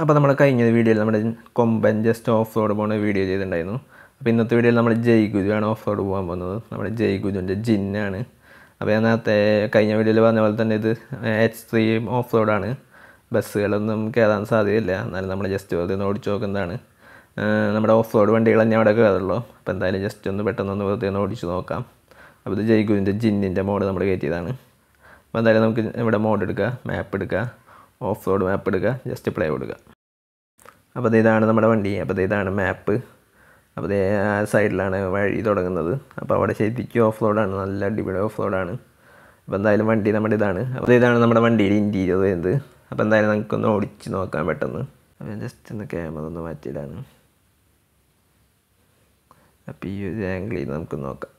അപ്പോൾ നമ്മൾ കഴിഞ്ഞ വീഡിയോയിൽ നമ്മുടെ കൊമ്പൻ ജസ്റ്റ് ഓഫ് റോഡ് പോകുന്ന വീഡിയോ ചെയ്തിട്ടുണ്ടായിരുന്നു അപ്പോൾ ഇന്നത്തെ വീഡിയോയിൽ നമ്മൾ ജയ് ഗുജുവാണ് ഓഫ് റോഡ് പോകാൻ പോകുന്നത് നമ്മുടെ ജയ് ഗുജുവിൻ്റെ ജിന്നാണ് അപ്പോൾ അതിനകത്തെ നേരത്തെ കഴിഞ്ഞ വീഡിയോയിൽ പറഞ്ഞ പോലെ തന്നെ ഇത് എച്ച് ത്രീ ഓഫ് റോഡാണ് ബസ്സുകളൊന്നും കയറാൻ സാധ്യതയില്ല എന്നാലും നമ്മൾ ജസ്റ്റ് വെറുതെ ഒന്ന് ഓടിച്ചു നോക്കുന്നതാണ് നമ്മുടെ ഓഫ് റോഡ് വണ്ടികൾ തന്നെ അവിടെ കയറുള്ളൂ അപ്പോൾ എന്തായാലും ജസ്റ്റ് ഒന്ന് പെട്ടെന്നൊന്ന് വെറുതെ ഒന്ന് ഓടിച്ചു നോക്കാം അപ്പോൾ ഇത് ജയ്ഗുവിൻ്റെ ജിന്നിൻ്റെ മോഡ് നമ്മൾ കയറ്റിയതാണ് അപ്പോൾ എന്തായാലും നമുക്ക് ഇവിടെ മോഡ് എടുക്കുക മാപ്പ് എടുക്കുക ഓഫ് റോഡ് മാപ്പ് എടുക്കുക ജസ്റ്റ് പ്ലേ കൊടുക്കുക അപ്പോൾ ഇതാണ് നമ്മുടെ വണ്ടി അപ്പോൾ ഇതാണ് മാപ്പ് അപ്പോൾ ആ സൈഡിലാണ് വഴി തുടങ്ങുന്നത് അപ്പോൾ അവിടെ ശരിക്കും ഓഫ് റോഡാണ് നല്ല അടിപൊളി ഓഫ് റോഡാണ് അപ്പോൾ എന്തായാലും വണ്ടി നമ്മുടെ ഇതാണ് അപ്പോൾ ഇതാണ് നമ്മുടെ വണ്ടിയുടെ ഇൻറ്റീരിയർ വരുന്നത് അപ്പോൾ എന്തായാലും നമുക്കൊന്ന് ഓടിച്ച് നോക്കാൻ പെട്ടെന്ന് അപ്പോൾ ജസ്റ്റ് ഒന്ന് ക്യാമറ ഒന്ന് മാറ്റിയിടാണ് അപ്പോൾ ഈ ഒരു ആംഗിളിൽ നമുക്ക് നോക്കാം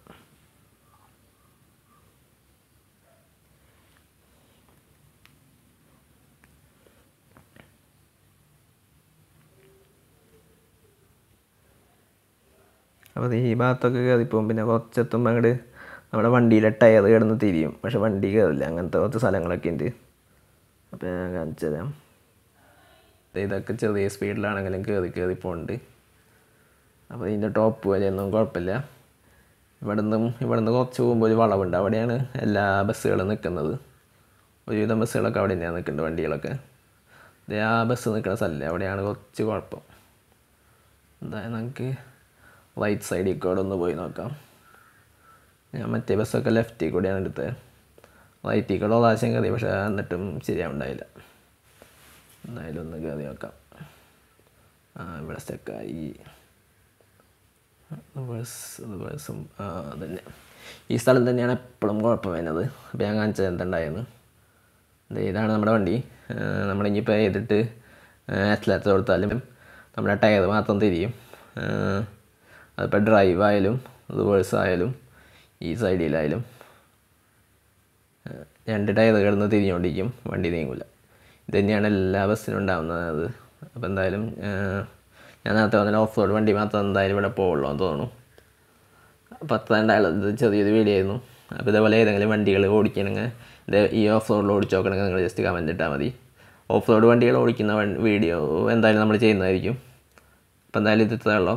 അപ്പോൾ ഈ ഭാഗത്തൊക്കെ കയറിപ്പോകും പിന്നെ കുറച്ചെത്തുമ്പോൾ അങ്ങോട്ട് നമ്മുടെ വണ്ടിയിലെ ടയർ കിടന്ന് തിരിയും പക്ഷെ വണ്ടി കയറില്ല അങ്ങനത്തെ കുറച്ച് സ്ഥലങ്ങളൊക്കെ ഉണ്ട് അപ്പോൾ ഞാൻ കാണിച്ചു തരാം ഇതൊക്കെ ചെറിയ സ്പീഡിലാണെങ്കിലും കയറി കയറി പോകുന്നുണ്ട് അപ്പോൾ ഇതിൻ്റെ ടോപ്പ് വരെയൊന്നും കുഴപ്പമില്ല ഇവിടുന്ന് ഇവിടുന്ന് കുറച്ച് പോകുമ്പോൾ ഒരു വളവുണ്ട് അവിടെയാണ് എല്ലാ ബസ്സുകളും നിൽക്കുന്നത് ഒരുവിധം ബസ്സുകളൊക്കെ അവിടെ തന്നെയാണ് നിൽക്കുന്നത് വണ്ടികളൊക്കെ ആ ബസ് നിൽക്കുന്ന സ്ഥലമില്ല അവിടെയാണ് കുറച്ച് കുഴപ്പം എന്തായാലും നമുക്ക് റൈറ്റ് സൈഡിൽ കൂടെ ഒന്ന് പോയി നോക്കാം ഞാൻ മറ്റേ ബസ്സൊക്കെ ലെഫ്റ്റിൽ കൂടെയാണ് എടുത്തത് റൈറ്റിൽ കൂടെ പ്രാവശ്യം കയറി പക്ഷേ എന്നിട്ടും ശരിയാവുണ്ടായില്ല എന്തായാലും ഒന്ന് കയറി നോക്കാം ആ ഇവിടെ സ്റ്റെക്കായി റിവേഴ്സ് ആ അതന്നെ ഈ സ്ഥലം തന്നെയാണ് എപ്പോഴും കുഴപ്പം വരുന്നത് അപ്പോൾ ഞാൻ കാണിച്ചത് എന്തുണ്ടായിരുന്നു ഇതാണ് നമ്മുടെ വണ്ടി ഇനിയിപ്പോൾ ചെയ്തിട്ട് ആക്സിലേറ്റർ കൊടുത്താലും നമ്മുടെ ടയർ മാത്രം തിരിയും അതിപ്പോൾ ഡ്രൈവായാലും റിവേഴ്സ് ആയാലും ഈ സൈഡിലായാലും രണ്ട് ടയർ കിടന്ന് തിരിഞ്ഞുകൊണ്ടിരിക്കും വണ്ടി നീങ്ങില്ല ഇത് തന്നെയാണ് എല്ലാ ബസ്സിനും ഉണ്ടാകുന്നത് അപ്പോൾ എന്തായാലും ഞാൻ നേരത്തെ വന്നാൽ ഓഫ് റോഡ് വണ്ടി മാത്രം എന്തായാലും ഇവിടെ പോകുള്ളൂ എന്ന് തോന്നുന്നു ഇത് ചെറിയൊരു വീഡിയോ അപ്പോൾ ഇതേപോലെ ഏതെങ്കിലും വണ്ടികൾ ഓടിക്കണമെങ്കിൽ ഇത് ഈ ഓഫ് റോഡിൽ ഓടിച്ചു നോക്കണമെങ്കിൽ നിങ്ങൾ ജസ്റ്റ് കമൻറ്റ് ഇട്ടാൽ മതി ഓഫ് റോഡ് വണ്ടികൾ ഓടിക്കുന്ന വീഡിയോ എന്തായാലും നമ്മൾ ചെയ്യുന്നതായിരിക്കും അപ്പോൾ എന്തായാലും ഇത് ഇത്രയുള്ളൂ